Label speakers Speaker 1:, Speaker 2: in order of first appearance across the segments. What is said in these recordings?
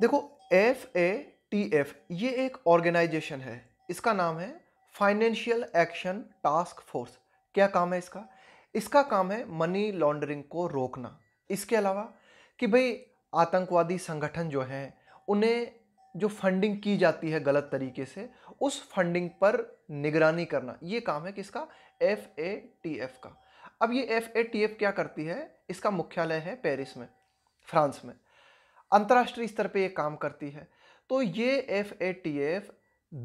Speaker 1: देखो F A T F ये एक ऑर्गेनाइजेशन है इसका नाम है फाइनेंशियल एक्शन टास्क फोर्स क्या काम है इसका इसका काम है मनी लॉन्ड्रिंग को रोकना इसके अलावा कि भाई आतंकवादी संगठन जो हैं उन्हें जो फंडिंग की जाती है गलत तरीके से उस फंडिंग पर निगरानी करना ये काम है किसका एफ ए टी एफ का अब ये एफ ए टी एफ क्या करती है इसका मुख्यालय है पेरिस में फ्रांस में अंतर्राष्ट्रीय स्तर पे ये काम करती है तो ये एफ ए टी एफ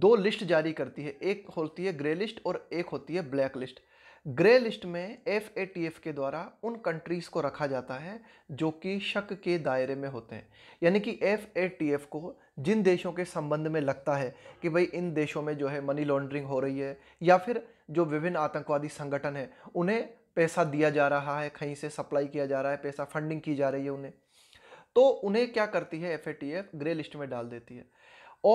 Speaker 1: दो लिस्ट जारी करती है एक होती है ग्रे लिस्ट और एक होती है ब्लैक लिस्ट ग्रे लिस्ट में एफ ए टी एफ के द्वारा उन कंट्रीज़ को रखा जाता है जो कि शक के दायरे में होते हैं यानी कि एफ ए टी एफ को जिन देशों के संबंध में लगता है कि भाई इन देशों में जो है मनी लॉन्ड्रिंग हो रही है या फिर जो विभिन्न आतंकवादी संगठन है उन्हें पैसा दिया जा रहा है कहीं से सप्लाई किया जा रहा है पैसा फंडिंग की जा रही है उन्हें तो उन्हें क्या करती है एफ ग्रे लिस्ट में डाल देती है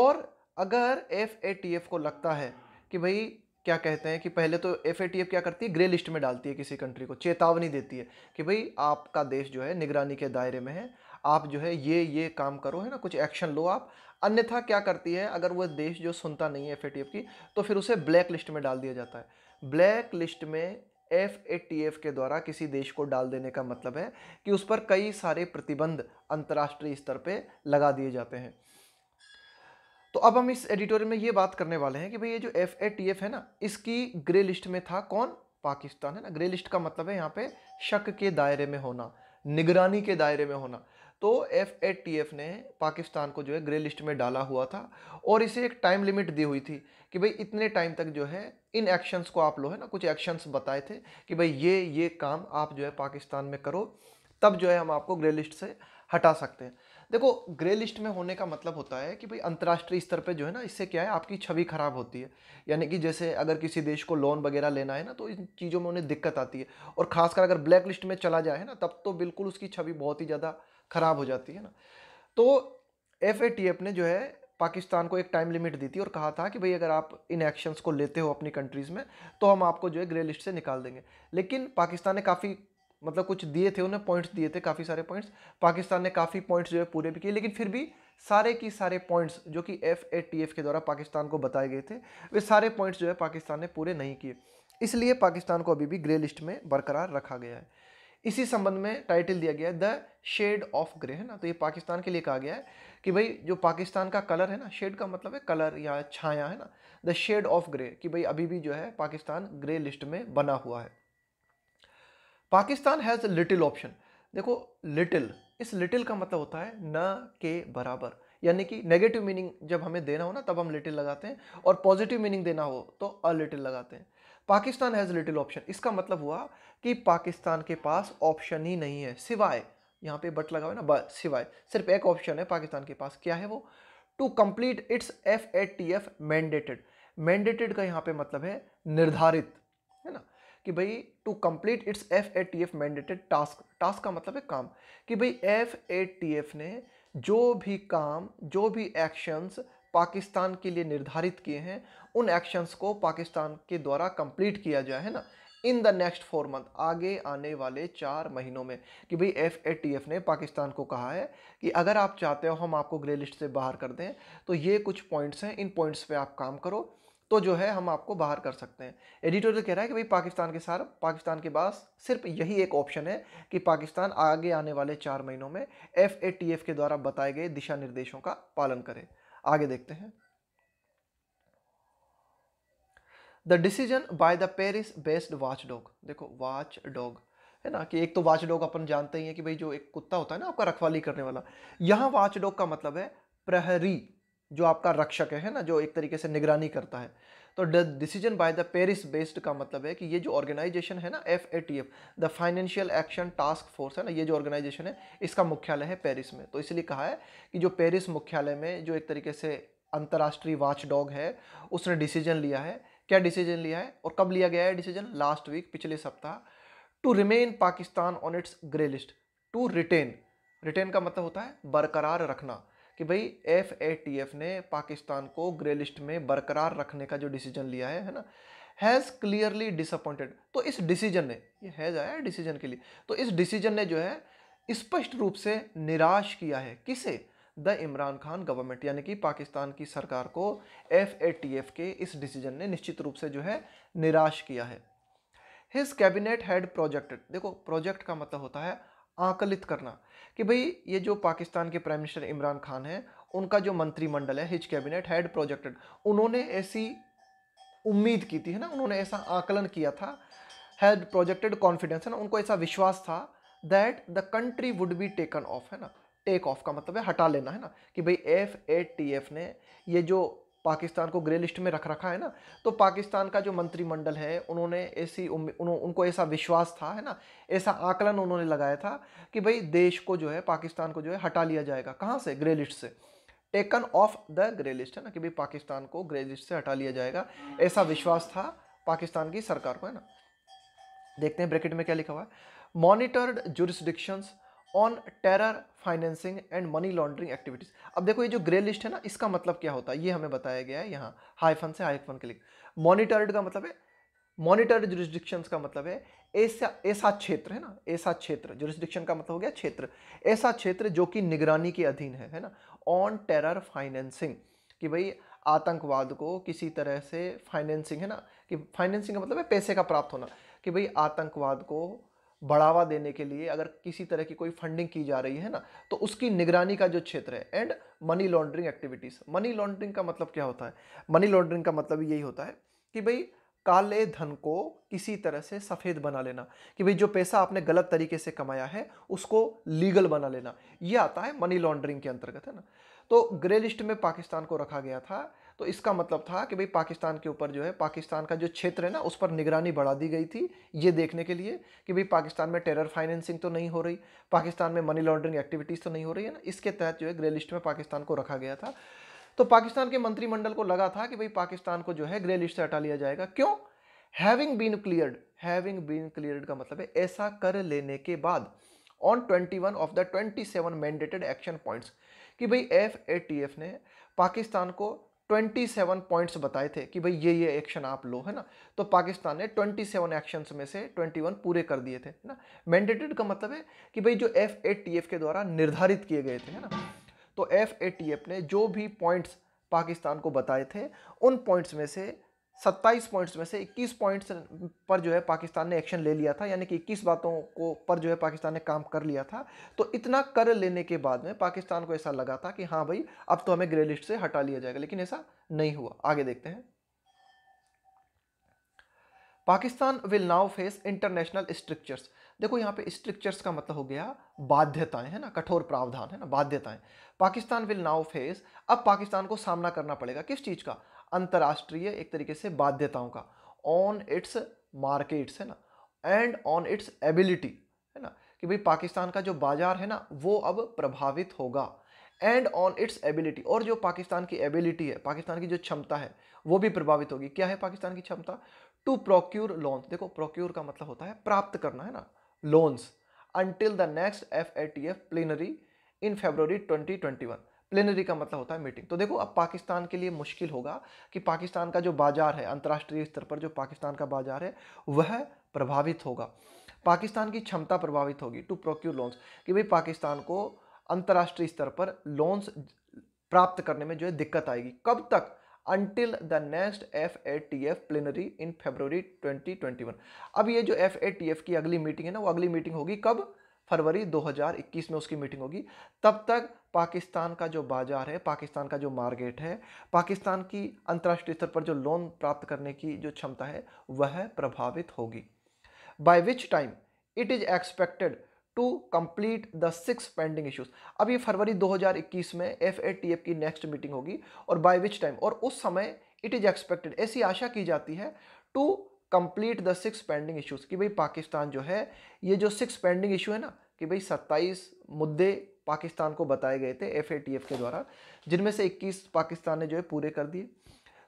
Speaker 1: और अगर एफ को लगता है कि भाई क्या कहते हैं कि पहले तो एफ क्या करती है ग्रे लिस्ट में डालती है किसी कंट्री को चेतावनी देती है कि भाई आपका देश जो है निगरानी के दायरे में है आप जो है ये ये काम करो है ना कुछ एक्शन लो आप अन्यथा क्या करती है अगर वह देश जो सुनता नहीं है एफ की तो फिर उसे ब्लैक लिस्ट में डाल दिया जाता है ब्लैक लिस्ट में एफ ए टी एफ के द्वारा किसी देश को डाल देने का मतलब है कि उस पर कई सारे प्रतिबंध अंतर्राष्ट्रीय स्तर पे लगा दिए जाते हैं तो अब हम इस एडिटोरियल में ये बात करने वाले हैं कि भाई ये जो एफ ए टी एफ है ना इसकी ग्रे लिस्ट में था कौन पाकिस्तान है ना ग्रे लिस्ट का मतलब है यहाँ पे शक के दायरे में होना निगरानी के दायरे में होना तो एफ ए टी एफ ने पाकिस्तान को जो है ग्रे लिस्ट में डाला हुआ था और इसे एक टाइम लिमिट दी हुई थी कि भाई इतने टाइम तक जो है इन एक्शंस को आप लोग है ना कुछ एक्शंस बताए थे कि भाई ये ये काम आप जो है पाकिस्तान में करो तब जो है हम आपको ग्रे लिस्ट से हटा सकते हैं देखो ग्रे लिस्ट में होने का मतलब होता है कि भाई अंतर्राष्ट्रीय स्तर पे जो है ना इससे क्या है आपकी छवि खराब होती है यानी कि जैसे अगर किसी देश को लोन वगैरह लेना है ना तो इन चीज़ों में उन्हें दिक्कत आती है और खासकर अगर ब्लैक लिस्ट में चला जाए ना तब तो बिल्कुल उसकी छवि बहुत ही ज़्यादा ख़राब हो जाती है ना तो एफ ने जो है पाकिस्तान को एक टाइम लिमिट दी थी और कहा था कि भाई अगर आप इन एक्शंस को लेते हो अपनी कंट्रीज़ में तो हम आपको जो है ग्रे लिस्ट से निकाल देंगे लेकिन पाकिस्तान ने काफ़ी मतलब कुछ दिए थे उन्हें पॉइंट्स दिए थे काफ़ी सारे पॉइंट्स पाकिस्तान ने काफ़ी पॉइंट्स जो है पूरे भी किए लेकिन फिर भी सारे की सारे पॉइंट्स जो कि एफ ए टी एफ के द्वारा पाकिस्तान को बताए गए थे वे सारे पॉइंट्स जो है पाकिस्तान ने पूरे नहीं किए इसलिए पाकिस्तान को अभी भी ग्रे लिस्ट में बरकरार रखा गया है इसी संबंध में टाइटल दिया गया है द शेड ऑफ ग्रे है ना तो ये पाकिस्तान के लिए कहा गया है कि भाई जो पाकिस्तान का कलर है ना शेड का मतलब है कलर या छाया है ना द शेड ऑफ ग्रे कि भाई अभी भी जो है पाकिस्तान ग्रे लिस्ट में बना हुआ है पाकिस्तान हैज़ लिटिल ऑप्शन देखो लिटिल इस लिटिल का मतलब होता है न के बराबर यानी कि नेगेटिव मीनिंग जब हमें देना हो ना तब हम लिटिल लगाते हैं और पॉजिटिव मीनिंग देना हो तो अ लिटिल लगाते हैं पाकिस्तान हैज़ लिटिल ऑप्शन इसका मतलब हुआ कि पाकिस्तान के पास ऑप्शन ही नहीं है सिवाय यहाँ पे बट लगा हुआ ना सिवाय सिर्फ एक ऑप्शन है पाकिस्तान के पास क्या है वो to complete its F A T F mandated mandated का यहाँ पे मतलब है निर्धारित है ना कि भाई to complete its F A T F mandated task task का मतलब है काम कि भाई एफ ए टी एफ ने जो भी काम जो भी एक्शंस पाकिस्तान के लिए निर्धारित किए हैं उन एक्शंस को पाकिस्तान के द्वारा कंप्लीट किया जाए है ना in the next four month आगे आने वाले चार महीनों में कि भाई एफ ए टी एफ ने पाकिस्तान को कहा है कि अगर आप चाहते हो हम आपको ग्रे लिस्ट से बाहर कर दें तो ये कुछ पॉइंट्स हैं इन पॉइंट्स पे आप काम करो तो जो है हम आपको बाहर कर सकते हैं एडिटोरियल कह रहा है कि भाई पाकिस्तान के साथ पाकिस्तान के पास सिर्फ यही एक ऑप्शन है कि पाकिस्तान आगे आने वाले चार महीनों में एफ ए टी एफ के द्वारा बताए गए दिशा निर्देशों का पालन करे आगे देखते हैं the decision by the Paris based watch dog देखो वॉच डॉग है ना कि एक तो वॉच डॉग अपन जानते ही हैं कि भाई जो एक कुत्ता होता है ना आपका रखवाली करने वाला यहां वॉच डॉग का मतलब है प्रहरी जो आपका रक्षक है ना जो एक तरीके से निगरानी करता है तो decision by the Paris based का मतलब है कि ये जो ऑर्गेनाइजेशन है ना F A T F the financial action task force है ना ये जो ऑर्गेनाइजेशन है इसका मुख्यालय है पेरिस में तो इसलिए कहा है कि जो पेरिस मुख्यालय में जो एक तरीके से अंतर्राष्ट्रीय वाच डॉग है उसने डिसीजन लिया है क्या डिसीजन लिया है और कब लिया गया है डिसीजन लास्ट वीक पिछले सप्ताह to remain Pakistan on its grey list to retain retain का मतलब होता है बरकरार रखना कि भाई एफ ए टी एफ ने पाकिस्तान को ग्रे लिस्ट में बरकरार रखने का जो डिसीजन लिया है है ना हैज़ क्लियरली डिसअपॉइंटेड तो इस डिसीजन ने ये हैज़ आया डिसीजन के लिए तो इस डिसीजन ने जो है स्पष्ट रूप से निराश किया है किसे द इमरान खान गवर्नमेंट यानी कि पाकिस्तान की सरकार को एफ ए टी एफ के इस डिसीजन ने निश्चित रूप से जो है निराश किया है हिज कैबिनेट हैड प्रोजेक्टेड देखो प्रोजेक्ट का मतलब होता है आकलित करना कि भाई ये जो पाकिस्तान के प्राइम मिनिस्टर इमरान खान हैं उनका जो मंत्रिमंडल है हिज कैबिनेट हेड प्रोजेक्टेड उन्होंने ऐसी उम्मीद की थी है ना उन्होंने ऐसा आकलन किया था हैड प्रोजेक्टेड कॉन्फिडेंस है ना उनको ऐसा विश्वास था that the country would be taken off है ना टेक ऑफ का मतलब है हटा लेना है ना कि भाई एफ ए टी एफ ने ये जो पाकिस्तान को ग्रे लिस्ट में रख रखा है ना तो पाकिस्तान का जो मंत्रिमंडल है उन्होंने ऐसी उन्हों, उनको ऐसा विश्वास था है ना ऐसा आकलन उन्होंने लगाया था कि भाई देश को जो है पाकिस्तान को जो है हटा लिया जाएगा कहाँ से ग्रे लिस्ट से taken off the grey list है ना कि भाई पाकिस्तान को ग्रे लिस्ट से हटा लिया जाएगा ऐसा विश्वास था पाकिस्तान की सरकार को है ना देखते हैं ब्रैकेट में क्या लिखा हुआ है monitored jurisdictions on terror financing and money laundering activities अब देखो ये जो ग्रे लिस्ट है ना इसका मतलब क्या होता है ये हमें बताया गया है यहाँ हाईफन से हाईफन क्लिक के लिए मॉनिटर्ड का मतलब है मॉनिटर्ड जुरिस्डिक्शन का मतलब है ऐसा ऐसा क्षेत्र है ना ऐसा क्षेत्र जुरिस्डिक्शन का मतलब हो गया क्षेत्र ऐसा क्षेत्र जो कि निगरानी के अधीन है है ना ऑन टेरर फाइनेंसिंग कि भाई आतंकवाद को किसी तरह से फाइनेंसिंग है ना कि फाइनेंसिंग का मतलब है पैसे का प्राप्त होना कि भाई आतंकवाद को बढ़ावा देने के लिए अगर किसी तरह की कोई फंडिंग की जा रही है ना तो उसकी निगरानी का जो क्षेत्र है and money laundering activities money laundering का मतलब क्या होता है मनी लॉन्ड्रिंग का मतलब यही होता है कि भाई काले धन को किसी तरह से सफ़ेद बना लेना कि भाई जो पैसा आपने गलत तरीके से कमाया है उसको लीगल बना लेना ये आता है मनी लॉन्ड्रिंग के अंतर्गत है ना तो ग्रे लिस्ट में पाकिस्तान को रखा गया था तो इसका मतलब था कि भाई पाकिस्तान के ऊपर जो है पाकिस्तान का जो क्षेत्र है ना उस पर निगरानी बढ़ा दी गई थी ये देखने के लिए कि भाई पाकिस्तान में टेरर फाइनेंसिंग तो नहीं हो रही पाकिस्तान में मनी लॉन्ड्रिंग एक्टिविटीज़ तो नहीं हो रही है ना इसके तहत जो है ग्रे लिस्ट में पाकिस्तान को रखा गया था तो पाकिस्तान के मंत्रिमंडल को लगा था कि भाई पाकिस्तान को जो है ग्रे लिस्ट से हटा लिया जाएगा क्यों having been cleared having been cleared का मतलब है ऐसा कर लेने के बाद on twenty one of the twenty seven mandated action points कि भाई एफ ए टी एफ ने पाकिस्तान को 27 पॉइंट्स बताए थे कि भाई ये ये एक्शन आप लो है ना तो पाकिस्तान ने 27 एक्शंस में से 21 पूरे कर दिए थे ना मैंडेटेड का मतलब है कि भाई जो एफ ए टी एफ के द्वारा निर्धारित किए गए थे है ना तो एफ ए टी एफ ने जो भी पॉइंट्स पाकिस्तान को बताए थे उन पॉइंट्स में से सत्ताईस पॉइंट्स में से इक्कीस पॉइंट्स पर जो है पाकिस्तान ने एक्शन ले लिया था यानी कि इक्कीस बातों को पर जो है पाकिस्तान ने काम कर लिया था तो इतना कर लेने के बाद में पाकिस्तान को ऐसा लगा था कि हाँ भाई अब तो हमें ग्रे लिस्ट से हटा लिया जाएगा लेकिन ऐसा नहीं हुआ आगे देखते हैं Pakistan will now face international strictures देखो यहाँ पे स्ट्रिक्चर्स का मतलब हो गया बाध्यताएं है ना कठोर प्रावधान है ना बाध्यताएं पाकिस्तान विल नाउ फेस अब पाकिस्तान को सामना करना पड़ेगा किस चीज़ का अंतर्राष्ट्रीय एक तरीके से बाध्यताओं का ऑन इट्स मार्केट्स है ना एंड ऑन इट्स एबिलिटी है ना कि भाई पाकिस्तान का जो बाजार है ना वो अब प्रभावित होगा एंड ऑन इट्स एबिलिटी और जो पाकिस्तान की एबिलिटी है पाकिस्तान की जो क्षमता है वो भी प्रभावित होगी क्या है पाकिस्तान की क्षमता टू प्रोक्योर लोन्स देखो प्रोक्यूर का मतलब होता है प्राप्त करना है ना loans the next F A T F plenary in February twenty twenty one plenary का मतलब होता है मीटिंग तो देखो अब पाकिस्तान के लिए मुश्किल होगा कि पाकिस्तान का जो बाजार है अंतर्राष्ट्रीय स्तर पर जो पाकिस्तान का बाजार है वह प्रभावित होगा पाकिस्तान की क्षमता प्रभावित होगी टू प्रोक्यूर लोन्स कि भाई पाकिस्तान को अंतर्राष्ट्रीय स्तर पर लोन्स प्राप्त करने में जो है दिक्कत आएगी कब तक until the next F A T F plenary in twenty twenty one अब ये जो एफ ए टी एफ की अगली मीटिंग है ना वो अगली मीटिंग होगी कब फरवरी 2021 में उसकी मीटिंग होगी तब तक पाकिस्तान का जो बाजार है पाकिस्तान का जो मार्केट है पाकिस्तान की अंतर्राष्ट्रीय स्तर पर जो लोन प्राप्त करने की जो क्षमता है वह प्रभावित होगी by which time it is expected to complete the six pending issues अब ये फरवरी 2021 में एफ की नेक्स्ट मीटिंग होगी और बाय विच टाइम और उस समय इट इज़ एक्सपेक्टेड ऐसी आशा की जाती है to complete the six pending issues कि भाई पाकिस्तान जो है ये जो सिक्स पेंडिंग इशू है ना कि भाई सत्ताईस मुद्दे पाकिस्तान को बताए गए थे एफ के द्वारा जिनमें से इक्कीस पाकिस्तान ने जो है पूरे कर दिए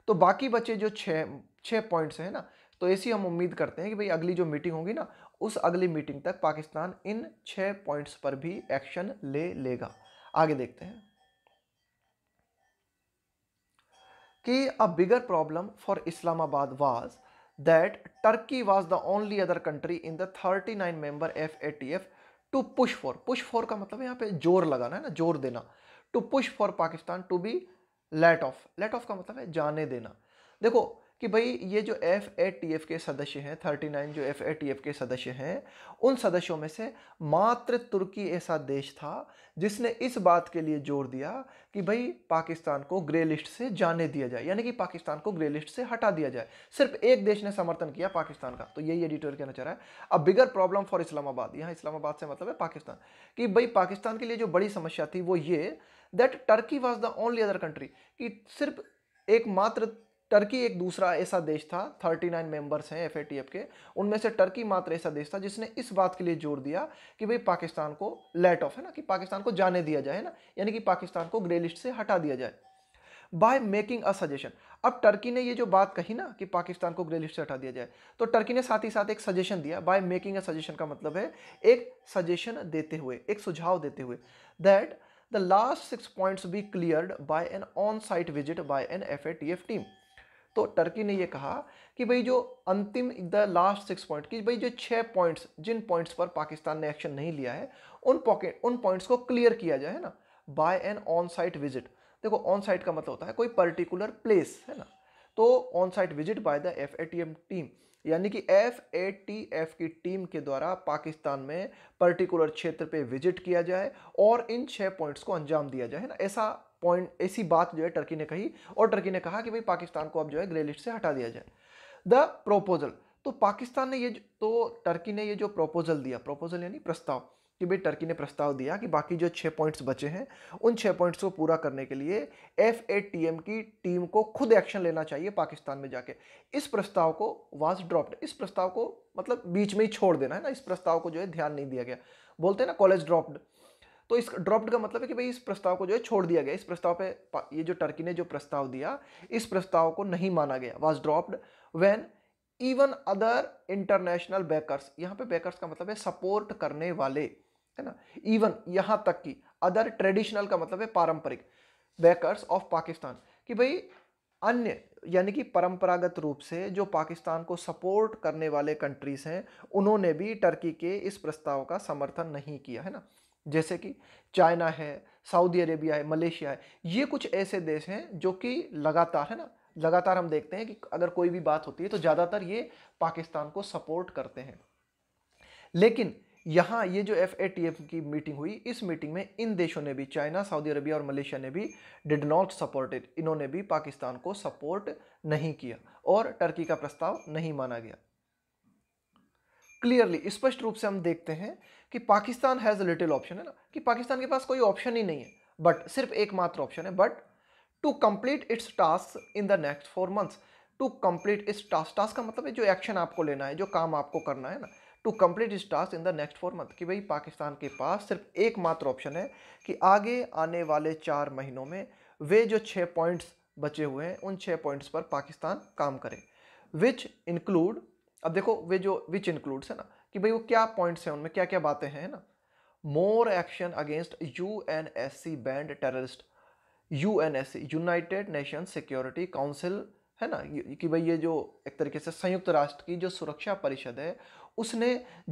Speaker 1: तो बाकी बचे जो छः छः पॉइंट्स हैं ना तो ऐसी हम उम्मीद करते हैं कि भाई अगली जो मीटिंग होगी ना उस अगली मीटिंग तक पाकिस्तान इन छः पॉइंट्स पर भी एक्शन ले लेगा आगे देखते हैं कि a bigger problem for Islamabad was that Turkey was the only other country in the 39 member FATF to push for push for ka matlab yahan pe zor lagana hai na zor dena to push for Pakistan to be let off let off ka matlab hai jaane dena dekho कि भाई ये जो F A T F के सदस्य हैं thirty nine जो F A T F के सदस्य हैं उन सदस्यों में से मात्र तुर्की ऐसा देश था जिसने इस बात के लिए जोर दिया कि भाई पाकिस्तान को ग्रे लिस्ट से जाने दिया जाए यानी कि पाकिस्तान को ग्रे लिस्ट से हटा दिया जाए सिर्फ एक देश ने समर्थन किया पाकिस्तान का तो यही एडिटोर कहना चाह रहा है अब बिगर प्रॉब्लम फॉर इस्लामाबाद यहाँ इस्लामाबाद से मतलब है पाकिस्तान कि भाई पाकिस्तान के लिए जो बड़ी समस्या थी वो ये that Turkey was the only other country कि सिर्फ एकमात्र टर्की एक दूसरा ऐसा देश था 39 मेंबर्स हैं एफ के उनमें से टर्की मात्र ऐसा देश था जिसने इस बात के लिए जोर दिया कि भाई पाकिस्तान को लेट ऑफ है ना कि पाकिस्तान को जाने दिया जाए ना यानी कि पाकिस्तान को ग्रे लिस्ट से हटा दिया जाए बाय मेकिंग अ सजेशन अब टर्की ने ये जो बात कही ना कि पाकिस्तान को ग्रे लिस्ट से हटा दिया जाए तो टर्की ने साथ ही साथ एक सजेशन दिया बाय मेकिंग अ सजेशन का मतलब है एक सजेशन देते हुए एक सुझाव देते हुए that the last six points be cleared by an on site visit by an F team तो टर्की ने ये कहा कि भाई जो अंतिम द लास्ट सिक्स पॉइंट की भाई जो छः पॉइंट्स जिन पॉइंट्स पर पाकिस्तान ने एक्शन नहीं लिया है उन पॉकेट उन पॉइंट्स को क्लियर किया जाए ना by an on site visit देखो ऑन साइट का मतलब होता है कोई पर्टिकुलर प्लेस है ना तो on site visit by the F A T M team यानी कि एफ ए टी एफ की टीम के द्वारा पाकिस्तान में पर्टिकुलर क्षेत्र पे विजिट किया जाए और इन छः पॉइंट्स को अंजाम दिया जाए ना ऐसा पॉइंट ऐसी बात जो है टर्की ने कही और टर्की ने कहा कि भाई पाकिस्तान को अब जो है ग्रे लिस्ट से हटा दिया जाए द प्रोपोजल तो पाकिस्तान ने ये तो टर्की ने ये जो प्रोपोजल दिया प्रोपोजल यानी प्रस्ताव कि भाई टर्की ने प्रस्ताव दिया कि बाकी जो छः पॉइंट्स बचे हैं उन छः पॉइंट्स को पूरा करने के लिए एफ ए टी एम की टीम को खुद एक्शन लेना चाहिए पाकिस्तान में जाके इस प्रस्ताव को वाज ड्रॉप्ड इस प्रस्ताव को मतलब बीच में ही छोड़ देना है ना इस प्रस्ताव को जो है ध्यान नहीं दिया गया बोलते हैं ना कॉलेज ड्रॉप्ड तो इस ड्रॉप्ड का मतलब है कि भाई इस प्रस्ताव को जो है छोड़ दिया गया इस प्रस्ताव पे ये जो टर्की ने जो प्रस्ताव दिया इस प्रस्ताव को नहीं माना गया was dropped when even other international backers यहाँ पे बैकर्स का मतलब है सपोर्ट करने वाले है ना इवन यहाँ तक कि अदर ट्रेडिशनल का मतलब है पारंपरिक बैकर्स ऑफ पाकिस्तान कि भाई अन्य यानी कि परंपरागत रूप से जो पाकिस्तान को सपोर्ट करने वाले कंट्रीज़ हैं उन्होंने भी टर्की के इस प्रस्ताव का समर्थन नहीं किया है ना जैसे कि चाइना है सऊदी अरेबिया है मलेशिया है ये कुछ ऐसे देश हैं जो कि लगातार है ना लगातार हम देखते हैं कि अगर कोई भी बात होती है तो ज़्यादातर ये पाकिस्तान को सपोर्ट करते हैं लेकिन यहाँ ये जो एफ की मीटिंग हुई इस मीटिंग में इन देशों ने भी चाइना सऊदी अरबिया और मलेशिया ने भी डिड नॉट सपोर्टेड इन्होंने भी पाकिस्तान को सपोर्ट नहीं किया और टर्की का प्रस्ताव नहीं माना गया क्लियरली स्पष्ट रूप से हम देखते हैं कि पाकिस्तान हैज़ लिटिल ऑप्शन है ना कि पाकिस्तान के पास कोई ऑप्शन ही नहीं है बट सिर्फ एकमात्र ऑप्शन है but to complete its task in the next four months to complete इस टास्क टास्क का मतलब है जो एक्शन आपको लेना है जो काम आपको करना है ना टू कंप्लीट इस task in the next four month कि भाई पाकिस्तान के पास सिर्फ एकमात्र ऑप्शन है कि आगे आने वाले चार महीनों में वे जो छः पॉइंट्स बचे हुए हैं उन छः पॉइंट्स पर पाकिस्तान काम करे विच इंक्लूड अब देखो वे जो विच इंक्लूड्स है ना कि भाई वो क्या पॉइंट्स हैं उनमें क्या क्या बातें हैं ना more action against U N S C banned terrorist U N S C United Nation Security Council है ना कि भाई ये जो एक तरीके से संयुक्त राष्ट्र की जो सुरक्षा परिषद है उसने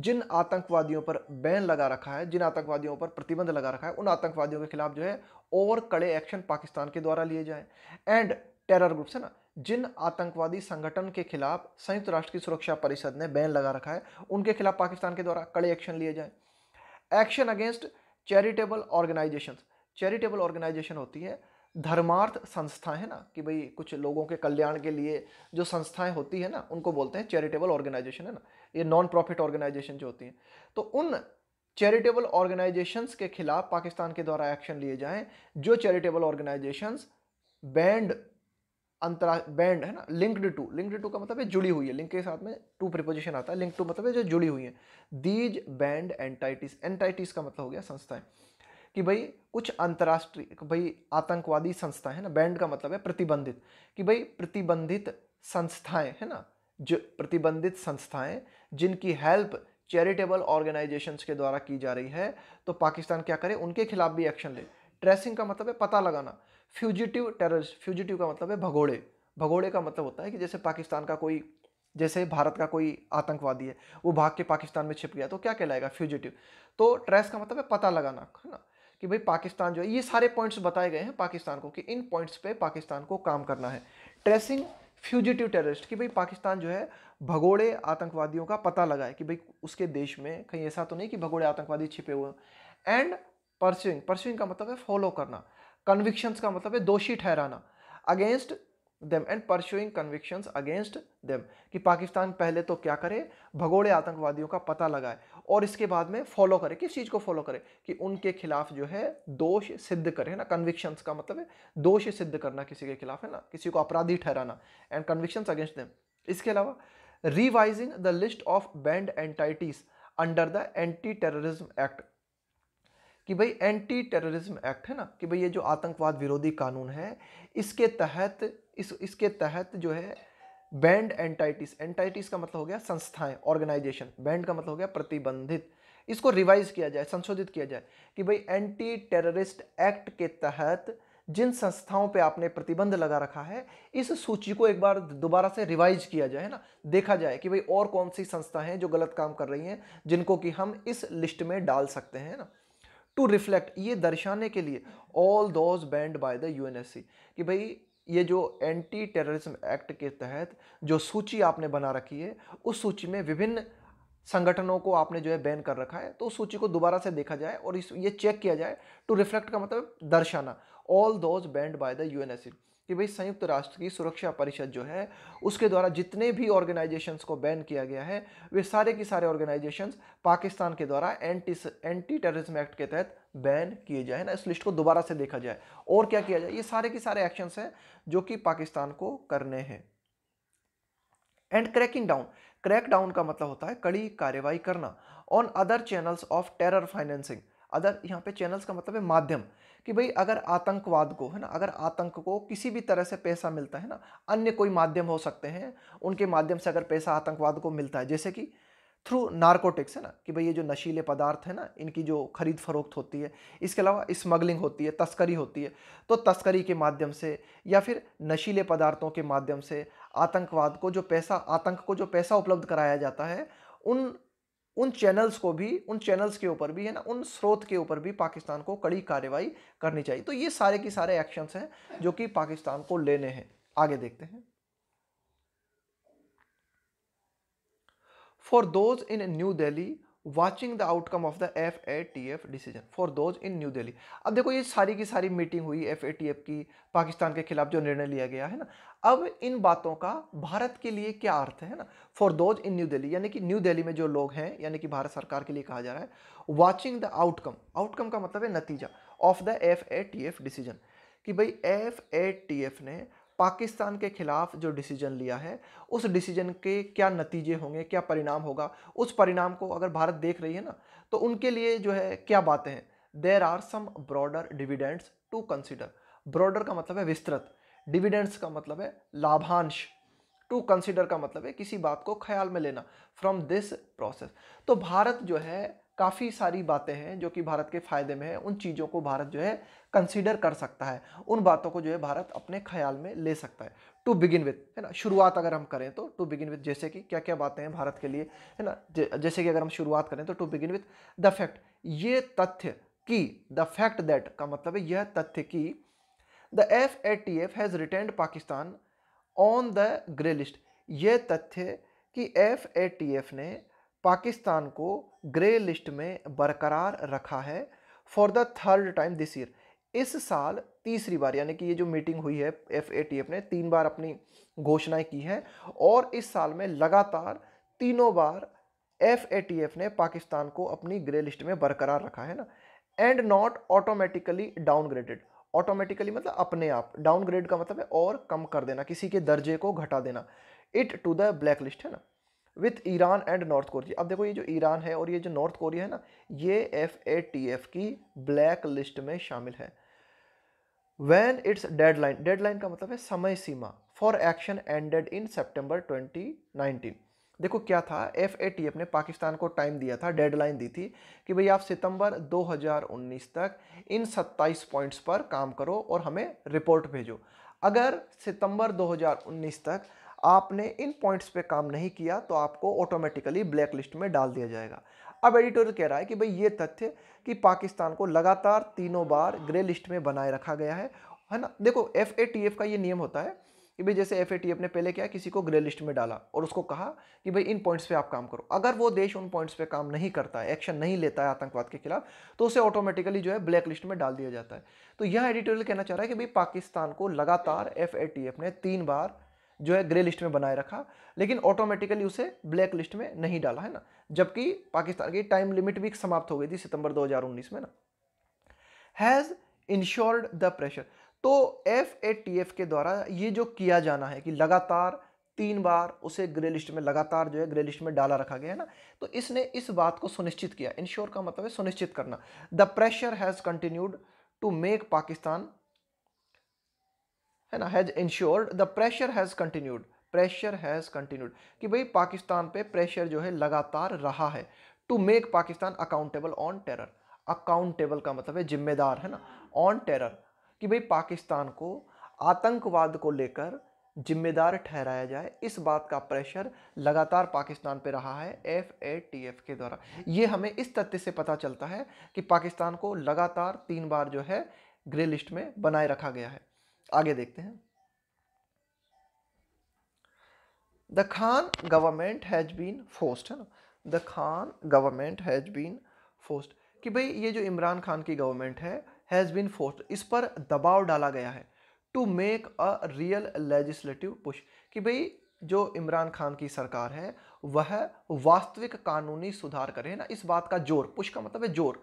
Speaker 1: जिन आतंकवादियों पर बैन लगा रखा है जिन आतंकवादियों पर प्रतिबंध लगा रखा है उन आतंकवादियों के खिलाफ जो है और कड़े एक्शन पाकिस्तान के द्वारा लिए जाएं एंड टेरर ग्रुप्स है ना जिन आतंकवादी संगठन के खिलाफ संयुक्त राष्ट्र की सुरक्षा परिषद ने बैन लगा रखा है उनके खिलाफ पाकिस्तान के द्वारा कड़े एक्शन लिए जाए action against charitable organisation charitable organisation होती है धर्मार्थ संस्थाएं है ना कि भाई कुछ लोगों के कल्याण के लिए जो संस्थाएं होती है ना उनको बोलते हैं चैरिटेबल ऑर्गेनाइजेशन है ना ये नॉन प्रॉफिट ऑर्गेनाइजेशन जो होती हैं तो उन चैरिटेबल ऑर्गेनाइजेशंस के खिलाफ पाकिस्तान के द्वारा एक्शन लिए जाएं जो चैरिटेबल ऑर्गेनाइजेशंस बैंड अंतरा बैंड है ना लिंक्ड टू लिंक्ड टू का मतलब है जुड़ी हुई है लिंक के साथ में टू प्रिपोजिशन आता है लिंक टू मतलब है जो जुड़ी हुई है दीज बैंड एंटाइटिस एंटाइटिस का मतलब हो गया संस्थाएं कि भाई कुछ अंतर्राष्ट्रीय भाई आतंकवादी संस्थाएं है ना बैंड का मतलब है प्रतिबंधित कि भाई प्रतिबंधित संस्थाएं है ना जो प्रतिबंधित संस्थाएं जिनकी हेल्प चैरिटेबल ऑर्गेनाइजेशंस के द्वारा की जा रही है तो पाकिस्तान क्या करे उनके खिलाफ भी एक्शन ले ट्रेसिंग का मतलब है पता लगाना फ्यूजिटिव टेररिस्ट फ्यूजिटिव का मतलब है भगोड़े भगोड़े का मतलब होता है कि जैसे पाकिस्तान का कोई जैसे भारत का कोई आतंकवादी है वो भाग के पाकिस्तान में छिप गया तो क्या कहलाएगा फ्यूजिटिव तो ट्रेस का मतलब है पता लगाना है ना कि भाई पाकिस्तान जो है ये सारे पॉइंट्स बताए गए हैं पाकिस्तान को कि इन पॉइंट्स पे पाकिस्तान को काम करना है ट्रेसिंग फ्यूजिटिव टेररिस्ट कि भाई पाकिस्तान जो है भगोड़े आतंकवादियों का पता लगाए कि भाई उसके देश में कहीं ऐसा तो नहीं कि भगोड़े आतंकवादी छिपे हुए एंड परस्यूइंग परस्यूइंग का मतलब है फॉलो करना कन्विक्शंस का मतलब है दोषी ठहराना against them and pursuing convictions against them कि पाकिस्तान पहले तो क्या करे भगोड़े आतंकवादियों का पता लगाए और इसके बाद में फॉलो करे किस चीज़ को फॉलो करे कि उनके खिलाफ जो है दोष सिद्ध करे ना कन्विक्शंस का मतलब है दोष सिद्ध करना किसी के खिलाफ है ना किसी को अपराधी ठहराना एंड कन्विक्शंस अगेंस्ट देम इसके अलावा revising the list of banned entities under the anti terrorism act कि भाई एंटी टेररिज्म एक्ट है ना कि भाई ये जो आतंकवाद विरोधी कानून है इसके तहत इस इसके तहत जो है बैंड एंटाइटिस एंटाइटिस का मतलब हो गया संस्थाएं ऑर्गेनाइजेशन बैंड का मतलब हो गया प्रतिबंधित इसको रिवाइज किया जाए संशोधित किया जाए कि भाई एंटी टेररिस्ट एक्ट के तहत जिन संस्थाओं पे आपने प्रतिबंध लगा रखा है इस सूची को एक बार दोबारा से रिवाइज किया जाए ना देखा जाए कि भाई और कौन सी संस्था हैं जो गलत काम कर रही हैं जिनको कि हम इस लिस्ट में डाल सकते हैं ना टू रिफ्लेक्ट ये दर्शाने के लिए all those banned by the UNSC कि भाई ये जो एंटी टेररिज्म एक्ट के तहत जो सूची आपने बना रखी है उस सूची में विभिन्न संगठनों को आपने जो है बैन कर रखा है तो उस सूची को दोबारा से देखा जाए और इस ये चेक किया जाए टू रिफ्लेक्ट का मतलब दर्शाना all those banned by the UNSC कि भाई संयुक्त राष्ट्र की सुरक्षा परिषद जो है उसके द्वारा जितने भी ऑर्गेनाइजेशंस को बैन किया गया है वे सारे के सारे ऑर्गेनाइजेशंस पाकिस्तान के द्वारा एंटी एंटी टेररिज्म एक्ट के तहत बैन किए जाए ना इस लिस्ट को दोबारा से देखा जाए और क्या किया जाए ये सारे के सारे एक्शंस हैं जो कि पाकिस्तान को करने हैं and cracking down crack down का मतलब होता है कड़ी कार्रवाई करना on other channels of terror financing other यहाँ पे चैनल्स का मतलब है माध्यम कि भाई अगर आतंकवाद को है ना अगर आतंक को किसी भी तरह से पैसा मिलता है ना अन्य कोई माध्यम हो सकते हैं उनके माध्यम से अगर पैसा आतंकवाद को मिलता है जैसे कि थ्रू नारकोटिक्स है ना कि भाई ये जो नशीले पदार्थ है ना इनकी जो खरीद फरोख्त होती है इसके अलावा स्मगलिंग होती है तस्करी होती है तो तस्करी के माध्यम से या फिर नशीले पदार्थों के माध्यम से आतंकवाद को जो पैसा आतंक को जो पैसा उपलब्ध कराया जाता है उन उन चैनल्स को भी उन चैनल्स के ऊपर भी है ना उन स्रोत के ऊपर भी पाकिस्तान को कड़ी कार्रवाई करनी चाहिए तो ये सारे के सारे एक्शंस हैं जो कि पाकिस्तान को लेने हैं आगे देखते हैं for those in New Delhi watching the outcome of the F A T F decision for those in New Delhi अब देखो ये सारी की सारी मीटिंग हुई एफ ए टी एफ की पाकिस्तान के खिलाफ जो निर्णय लिया गया है ना अब इन बातों का भारत के लिए क्या अर्थ है ना for those in New Delhi यानी कि न्यू दिल्ली में जो लोग हैं यानी कि भारत सरकार के लिए कहा जा रहा है वॉचिंग द आउटकम आउटकम का मतलब है नतीजा of the F A T F decision कि भाई एफ ए टी एफ ने पाकिस्तान के खिलाफ जो डिसीजन लिया है उस डिसीजन के क्या नतीजे होंगे क्या परिणाम होगा उस परिणाम को अगर भारत देख रही है ना तो उनके लिए जो है क्या बातें हैं there are some broader dividends to consider broader का मतलब है विस्तृत डिविडेंड्स का मतलब है लाभांश टू कंसिडर का मतलब है किसी बात को ख्याल में लेना फ्रॉम दिस प्रोसेस तो भारत जो है काफ़ी सारी बातें हैं जो कि भारत के फायदे में है उन चीज़ों को भारत जो है कंसीडर कर सकता है उन बातों को जो है भारत अपने ख्याल में ले सकता है टू बिगिन विथ है ना शुरुआत अगर हम करें तो टू बिगिन विथ जैसे कि क्या क्या बातें हैं भारत के लिए है ना जैसे कि अगर हम शुरुआत करें तो to begin with the fact ये तथ्य कि द फैक्ट दैट का मतलब है यह तथ्य की the F A T F has return Pakistan on the grey list ये तथ्य कि एफ ए टी एफ ने पाकिस्तान को ग्रे लिस्ट में बरकरार रखा है for the third time this year इस साल तीसरी बार यानी कि ये जो मीटिंग हुई है एफ ए टी एफ ने तीन बार अपनी घोषणाएं की हैं और इस साल में लगातार तीनों बार एफ ए टी एफ ने पाकिस्तान को अपनी ग्रे लिस्ट में बरकरार रखा है ना and not automatically downgraded automatically मतलब अपने आप डाउनग्रेड का मतलब है और कम कर देना किसी के दर्जे को घटा देना it to the black list है ना with Iran and North Korea अब देखो ये जो ईरान है और ये जो नॉर्थ कोरिया है ना ये एफ ए टी एफ की ब्लैक लिस्ट में शामिल है वैन इट्स डेडलाइन डेडलाइन का मतलब है समय सीमा for action ended in September twenty nineteen देखो क्या था एफ ए टी एफ ने पाकिस्तान को टाइम दिया था डेडलाइन दी थी कि भाई आप सितंबर 2019 तक इन 27 पॉइंट्स पर काम करो और हमें रिपोर्ट भेजो अगर सितंबर 2019 तक आपने इन पॉइंट्स पे काम नहीं किया तो आपको ऑटोमेटिकली ब्लैक लिस्ट में डाल दिया जाएगा अब एडिटोरियल कह रहा है कि भाई ये तथ्य कि पाकिस्तान को लगातार तीनों बार ग्रे लिस्ट में बनाए रखा गया है है ना देखो एफ ए टी एफ का ये नियम होता है कि भाई जैसे एफ ने पहले क्या किसी को ग्रे लिस्ट में डाला और उसको कहा कि भाई इन पॉइंट्स पे आप काम करो अगर वो देश उन पॉइंट्स पे काम नहीं करता है एक्शन नहीं लेता है आतंकवाद के खिलाफ तो उसे ऑटोमेटिकली जो है ब्लैक लिस्ट में डाल दिया जाता है तो यह एडिटोरियल कहना चाह रहा है कि भाई पाकिस्तान को लगातार एफ ने तीन बार जो है ग्रे लिस्ट में बनाए रखा लेकिन ऑटोमेटिकली उसे ब्लैक लिस्ट में नहीं डाला है ना जबकि पाकिस्तान की टाइम लिमिट भी समाप्त हो गई थी सितंबर 2019 में ना हैज़ इंश्योर्ड द प्रेशर तो एफ ए टी एफ के द्वारा ये जो किया जाना है कि लगातार तीन बार उसे ग्रे लिस्ट में लगातार जो है ग्रे लिस्ट में डाला रखा गया है ना तो इसने इस बात को सुनिश्चित किया इंश्योर का मतलब है सुनिश्चित करना the pressure has continued to make Pakistan है ना has ensured the pressure has continued pressure has continued कि भाई पाकिस्तान पे प्रेशर जो है लगातार रहा है to make Pakistan accountable on terror accountable का मतलब है जिम्मेदार है ना ऑन टेरर कि भाई पाकिस्तान को आतंकवाद को लेकर जिम्मेदार ठहराया जाए इस बात का प्रेशर लगातार पाकिस्तान पे रहा है एफ ए टी एफ के द्वारा ये हमें इस तथ्य से पता चलता है कि पाकिस्तान को लगातार तीन बार जो है ग्रे लिस्ट में बनाए रखा गया है आगे देखते हैं the Khan government has been forced है ना the Khan government has been forced कि भाई ये जो इमरान खान की गवर्नमेंट है हैज़ बीन फोर्स्ड इस पर दबाव डाला गया है to make a real legislative push कि भाई जो इमरान खान की सरकार है वह वास्तविक कानूनी सुधार करे ना इस बात का जोर पुश का मतलब है जोर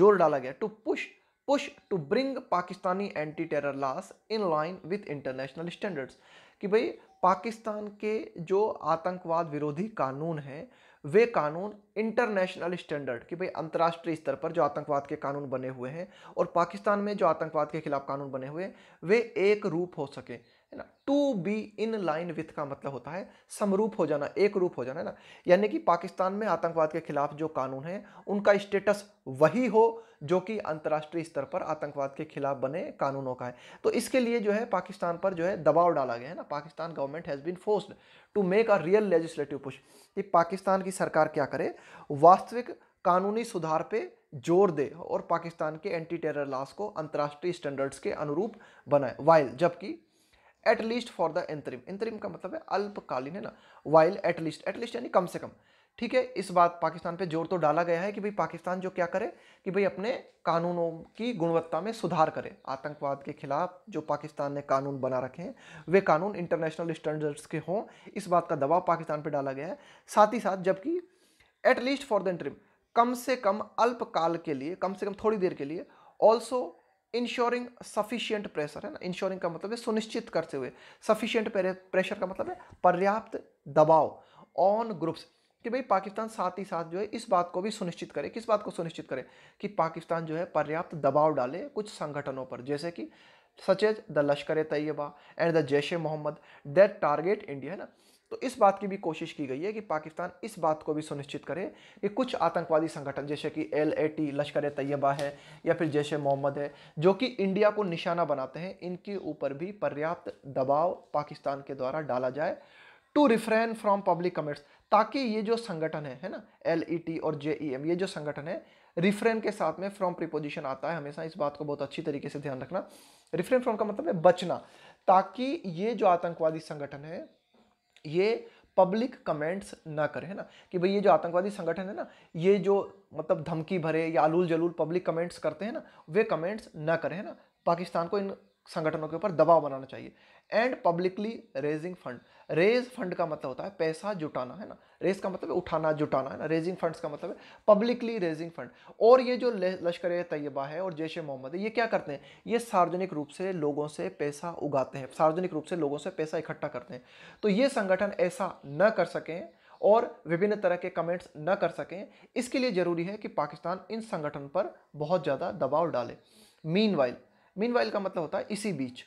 Speaker 1: जोर डाला गया to push push to bring Pakistani anti terror laws in line with international standards कि भाई पाकिस्तान के जो आतंकवाद विरोधी कानून हैं वे कानून इंटरनेशनल स्टैंडर्ड कि भाई अंतर्राष्ट्रीय स्तर पर जो आतंकवाद के कानून बने हुए हैं और पाकिस्तान में जो आतंकवाद के खिलाफ कानून बने हुए हैं वे एक रूप हो सके है ना to be in line with का मतलब होता है समरूप हो जाना एक रूप हो जाना है ना यानी कि पाकिस्तान में आतंकवाद के खिलाफ जो कानून है उनका स्टेटस वही हो जो कि अंतर्राष्ट्रीय स्तर पर आतंकवाद के खिलाफ बने कानूनों का है तो इसके लिए जो है पाकिस्तान पर जो है दबाव डाला गया है ना Pakistan government has been forced to make a real legislative push कि पाकिस्तान की सरकार क्या करे वास्तविक कानूनी सुधार पे जोर दे और पाकिस्तान के एंटी टेरर लॉस को अंतर्राष्ट्रीय स्टैंडर्ड्स के अनुरूप बनाए वाइल जबकि at least for the interim interim का मतलब है अल्पकालीन है ना वाइल एटलीस्ट एटलीस्ट यानी कम से कम ठीक है इस बात पाकिस्तान पे जोर तो डाला गया है कि भाई पाकिस्तान जो क्या करे कि भाई अपने कानूनों की गुणवत्ता में सुधार करे आतंकवाद के खिलाफ जो पाकिस्तान ने कानून बना रखे हैं वे कानून इंटरनेशनल स्टैंडर्ड्स के हों इस बात का दबाव पाकिस्तान पे डाला गया है साथ ही साथ जबकि एटलीस्ट फॉर द इंटरिम कम से कम अल्पकाल के लिए कम से कम थोड़ी देर के लिए ऑल्सो इंश्योरिंग सफिशियंट प्रेशर है ना इंश्योरिंग का मतलब है सुनिश्चित करते हुए सफिशियंट प्रेशर का मतलब है पर्याप्त दबाव ऑन ग्रुप्स कि भाई पाकिस्तान साथ ही साथ जो है इस बात को भी सुनिश्चित करे किस बात को सुनिश्चित करे कि पाकिस्तान जो है पर्याप्त दबाव डाले कुछ संगठनों पर जैसे कि such as the Lashkar Taiba and the Jaish e Mohammed that target India है ना तो इस बात की भी कोशिश की गई है कि पाकिस्तान इस बात को भी सुनिश्चित करे कि कुछ आतंकवादी संगठन जैसे कि एल ए टी लश्कर तैयबा है या फिर जैश मोहम्मद है जो कि इंडिया को निशाना बनाते हैं इनके ऊपर भी पर्याप्त दबाव पाकिस्तान के द्वारा डाला जाए to refrain from public comments ताकि ये जो संगठन है है ना एल ई टी और जे ई एम ये जो संगठन है रिफ्रेन के साथ में फ्रॉम प्रिपोजिशन आता है हमेशा इस बात को बहुत अच्छी तरीके से ध्यान रखना रिफ्रेन फ्रॉम का मतलब है बचना ताकि ये जो आतंकवादी संगठन है ये पब्लिक कमेंट्स ना करें है ना कि भाई ये जो आतंकवादी संगठन है ना ये जो मतलब धमकी भरे या आलूल जलूल पब्लिक कमेंट्स करते हैं ना वे कमेंट्स ना करें है ना पाकिस्तान को इन संगठनों के ऊपर दबाव बनाना चाहिए and publicly raising fund raise fund का मतलब होता है पैसा जुटाना है ना रेज का मतलब उठाना जुटाना है ना रेजिंग फंड्स का मतलब है पब्लिकली रेजिंग फंड और ये जो लश्कर तैयबा है और जैश मोहम्मद है ये क्या करते हैं ये सार्वजनिक रूप से लोगों से पैसा उगाते हैं सार्वजनिक रूप से लोगों से पैसा इकट्ठा करते हैं तो ये संगठन ऐसा न कर सकें और विभिन्न तरह के कमेंट्स न कर सकें इसके लिए ज़रूरी है कि पाकिस्तान इन संगठन पर बहुत ज़्यादा दबाव डाले मीन वाइल मीन वाइल का मतलब होता है इसी बीच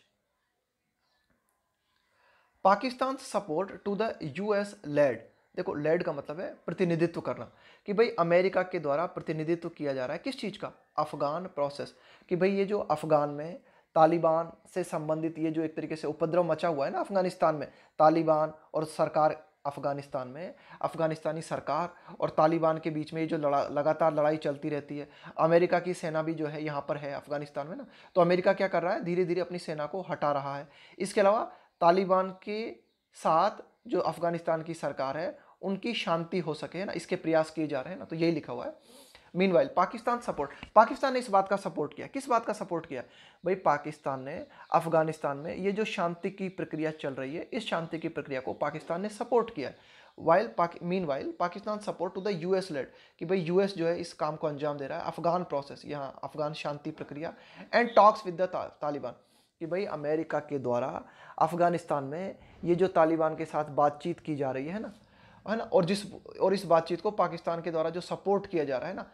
Speaker 1: Pakistan support to the US led देखो लेड का मतलब है प्रतिनिधित्व करना कि भाई अमेरिका के द्वारा प्रतिनिधित्व किया जा रहा है किस चीज़ का अफ़गान प्रोसेस कि भाई ये जो अफ़गान में तालिबान से संबंधित ये जो एक तरीके से उपद्रव मचा हुआ है ना अफ़गानिस्तान में तालिबान और सरकार अफ़गानिस्तान में अफ़गानिस्तानी सरकार और तालिबान के बीच में ये जो लड़ा लगातार लड़ाई चलती रहती है अमेरिका की सेना भी जो है यहाँ पर है अफ़गानिस्तान में ना तो अमेरिका क्या कर रहा है धीरे धीरे अपनी सेना को हटा रहा है इसके अलावा तालिबान के साथ जो अफ़गानिस्तान की सरकार है उनकी शांति हो सके ना इसके प्रयास किए जा रहे हैं ना तो यही लिखा हुआ है meanwhile Pakistan support Pakistan ने इस बात का सपोर्ट किया किस बात का सपोर्ट किया भाई पाकिस्तान ने अफ़गानिस्तान में ये जो शांति की प्रक्रिया चल रही है इस शांति की प्रक्रिया को पाकिस्तान ने सपोर्ट किया while meanwhile Pakistan support to the U S led कि भाई यू एस जो है इस काम को अंजाम दे रहा है अफ़गान प्रोसेस यहाँ अफ़गान शांति प्रक्रिया एंड टॉक्स विद द ता, तालिबान कि भाई अमेरिका के द्वारा अफ़गानिस्तान में ये जो तालिबान के साथ बातचीत की जा रही है ना है ना और जिस और इस बातचीत को पाकिस्तान के द्वारा जो सपोर्ट किया जा रहा है ना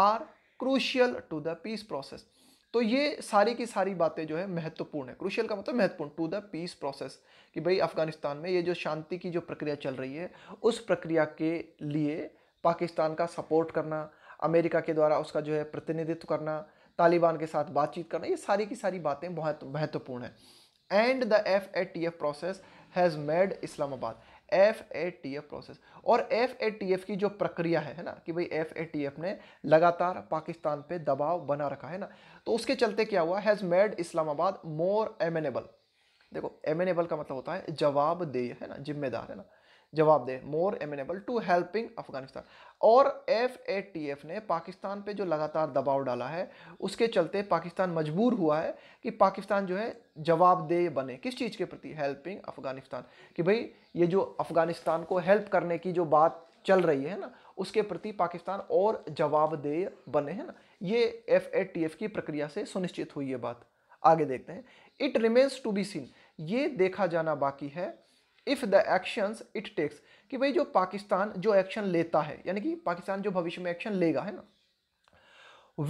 Speaker 1: are crucial to the peace process तो ये सारी की सारी बातें जो है महत्वपूर्ण है क्रूशियल का मतलब महत्वपूर्ण टू द पीस प्रोसेस कि भाई अफ़गानिस्तान में ये जो शांति की जो प्रक्रिया चल रही है उस प्रक्रिया के लिए पाकिस्तान का सपोर्ट करना अमेरिका के द्वारा उसका जो है प्रतिनिधित्व करना तालिबान के साथ बातचीत करना ये सारी की सारी बातें बहुत महत्वपूर्ण है and the F A T F process has made Islamabad F A T F process और एफ ए टी एफ की जो प्रक्रिया है है ना कि भाई एफ ए टी एफ ने लगातार पाकिस्तान पे दबाव बना रखा है ना तो उसके चलते क्या हुआ has made Islamabad more amenable देखो एमेनेबल का मतलब होता है जवाब दे है ना जिम्मेदार है ना जवाब दे more amenable to helping Afghanistan और एफ ने पाकिस्तान पे जो लगातार दबाव डाला है उसके चलते पाकिस्तान मजबूर हुआ है कि पाकिस्तान जो है जवाबदेह बने किस चीज़ के प्रति हेल्पिंग अफगानिस्तान कि भाई ये जो अफगानिस्तान को हेल्प करने की जो बात चल रही है ना उसके प्रति पाकिस्तान और जवाबदेह बने हैं ना ये एफ की प्रक्रिया से सुनिश्चित हुई ये बात आगे देखते हैं it remains to be seen ये देखा जाना बाकी है if the actions it takes कि भाई जो पाकिस्तान जो एक्शन लेता है यानी कि पाकिस्तान जो भविष्य में एक्शन लेगा है ना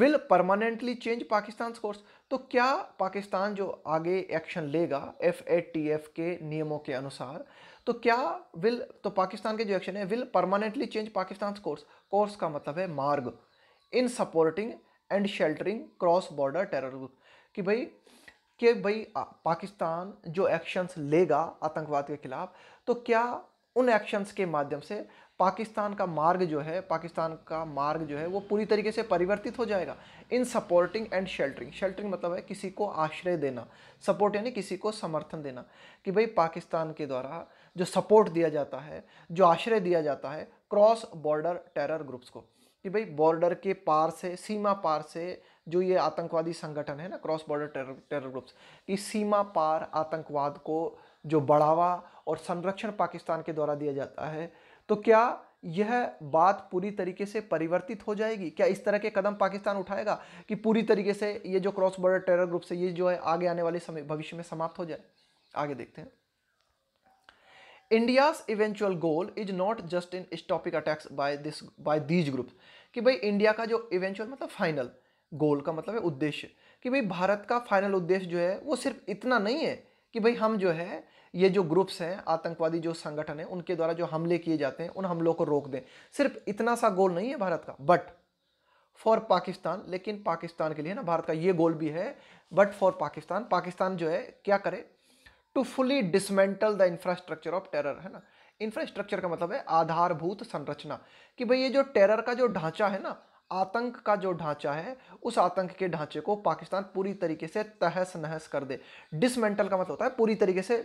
Speaker 1: will permanently change Pakistan course तो क्या पाकिस्तान जो आगे एक्शन लेगा एफ ए टी एफ के नियमों के अनुसार तो क्या विल तो पाकिस्तान के जो एक्शन है will permanently change Pakistan course course का मतलब है मार्ग in supporting and sheltering cross border terror group कि भाई कि भाई पाकिस्तान जो एक्शंस लेगा आतंकवाद के ख़िलाफ़ तो क्या उन एक्शंस के माध्यम से पाकिस्तान का मार्ग जो है पाकिस्तान का मार्ग जो है वो पूरी तरीके से परिवर्तित हो जाएगा in supporting and sheltering sheltering मतलब है किसी को आश्रय देना सपोर्ट यानी किसी को समर्थन देना कि भाई पाकिस्तान के द्वारा जो सपोर्ट दिया जाता है जो आश्रय दिया जाता है क्रॉस बॉर्डर टेरर ग्रुप्स को कि भाई बॉर्डर के पार से सीमा पार से जो ये आतंकवादी संगठन है ना cross border terror terror groups इस सीमा पार आतंकवाद को जो बढ़ावा और संरक्षण पाकिस्तान के द्वारा दिया जाता है तो क्या यह बात पूरी तरीके से परिवर्तित हो जाएगी क्या इस तरह के कदम पाकिस्तान उठाएगा कि पूरी तरीके से ये जो क्रॉस बॉर्डर टेरर ग्रुप से ये जो है आगे आने वाले समय भविष्य में समाप्त हो जाए आगे देखते हैं India's eventual goal is not just in stopping attacks by this by these group कि भाई इंडिया का जो इवेंचुअल मतलब फाइनल गोल का मतलब है उद्देश्य कि भाई भारत का फाइनल उद्देश्य जो है वो सिर्फ इतना नहीं है कि भाई हम जो है ये जो ग्रुप्स हैं आतंकवादी जो संगठन हैं उनके द्वारा जो हमले किए जाते हैं उन हमलों को रोक दें सिर्फ इतना सा गोल नहीं है भारत का बट फॉर पाकिस्तान लेकिन पाकिस्तान के लिए ना भारत का ये गोल भी है बट फॉर पाकिस्तान पाकिस्तान जो है क्या करे to fully dismantle the infrastructure of terror है ना इंफ्रास्ट्रक्चर का मतलब है आधारभूत संरचना कि भाई ये जो टेरर का जो ढांचा है ना आतंक का जो ढांचा है उस आतंक के ढांचे को पाकिस्तान पूरी तरीके से तहस नहस कर दे डिसमेंटल का मतलब होता है पूरी तरीके से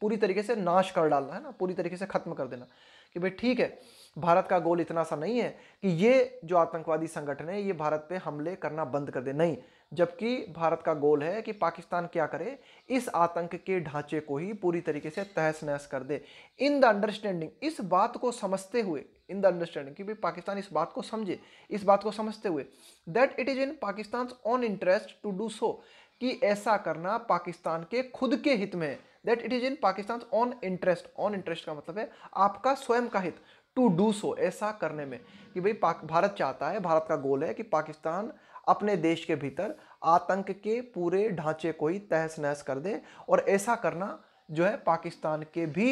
Speaker 1: पूरी तरीके से नाश कर डालना है ना पूरी तरीके से ख़त्म कर देना कि भाई ठीक है भारत का गोल इतना सा नहीं है कि ये जो आतंकवादी संगठन है ये भारत पे हमले करना बंद कर दे नहीं जबकि भारत का गोल है कि पाकिस्तान क्या करे इस आतंक के ढांचे को ही पूरी तरीके से तहस नहस कर दे इन द अंडरस्टैंडिंग इस बात को समझते हुए इन द अंडरस्टैंडिंग कि भाई पाकिस्तान इस बात को समझे इस बात को समझते हुए that it is in Pakistan own interest to do so कि ऐसा करना पाकिस्तान के खुद के हित में है that it is in Pakistan own interest own interest का मतलब है आपका स्वयं का हित टू डू सो ऐसा करने में कि भाई भारत चाहता है भारत का गोल है कि पाकिस्तान अपने देश के भीतर आतंक के पूरे ढांचे को ही तहस नहस कर दे और ऐसा करना जो है पाकिस्तान के भी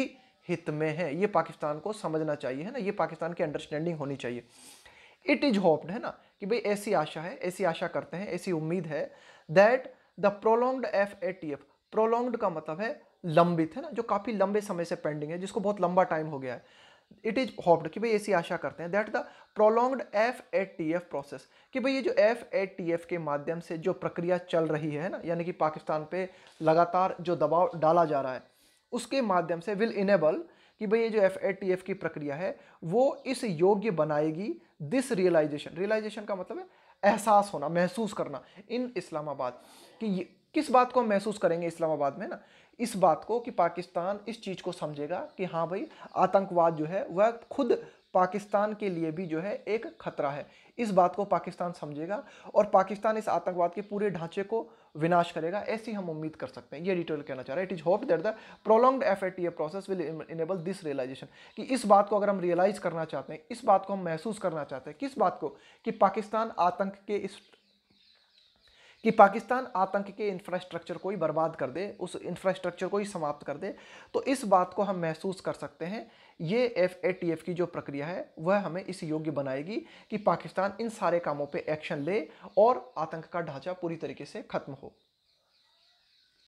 Speaker 1: हित में है ये पाकिस्तान को समझना चाहिए है ना ये पाकिस्तान की अंडरस्टैंडिंग होनी चाहिए इट इज़ होप्ड है ना कि भाई ऐसी आशा है ऐसी आशा करते हैं ऐसी उम्मीद है that the prolonged F A T F prolonged का मतलब है लंबित है ना जो काफ़ी लंबे समय से पेंडिंग है जिसको बहुत लंबा टाइम हो गया है इट इज होप्ड कि भाई ऐसी आशा करते हैं that the prolonged F A T F process कि भाई ये जो एफ ए टी एफ के माध्यम से जो प्रक्रिया चल रही है ना यानी कि पाकिस्तान पे लगातार जो दबाव डाला जा रहा है उसके माध्यम से विल इनेबल कि भाई ये जो एफ ए टी एफ की प्रक्रिया है वो इस योग्य बनाएगी दिस रियलाइजेशन रियलाइजेशन का मतलब है एहसास होना महसूस करना इन इस्लामाबाद कि किस बात को हम महसूस करेंगे इस्लामाबाद में ना इस बात को कि पाकिस्तान इस चीज़ को समझेगा कि हाँ भाई आतंकवाद जो है वह खुद पाकिस्तान के लिए भी जो है एक खतरा है इस बात को पाकिस्तान समझेगा और पाकिस्तान इस आतंकवाद के पूरे ढांचे को विनाश करेगा ऐसी हम उम्मीद कर सकते हैं ये डिटेल कहना चाह रहे हैं it is hope that the prolong F eight process will enable this realization कि इस बात को अगर हम रियलाइज करना चाहते हैं इस बात को हम महसूस करना चाहते हैं किस बात को कि पाकिस्तान आतंक के इस कि पाकिस्तान आतंक के इंफ्रास्ट्रक्चर को ही बर्बाद कर दे उस इंफ्रास्ट्रक्चर को ही समाप्त कर दे तो इस बात को हम महसूस कर सकते हैं ये एफ ए टी एफ की जो प्रक्रिया है वह हमें इस योग्य बनाएगी कि पाकिस्तान इन सारे कामों पे एक्शन ले और आतंक का ढांचा पूरी तरीके से खत्म हो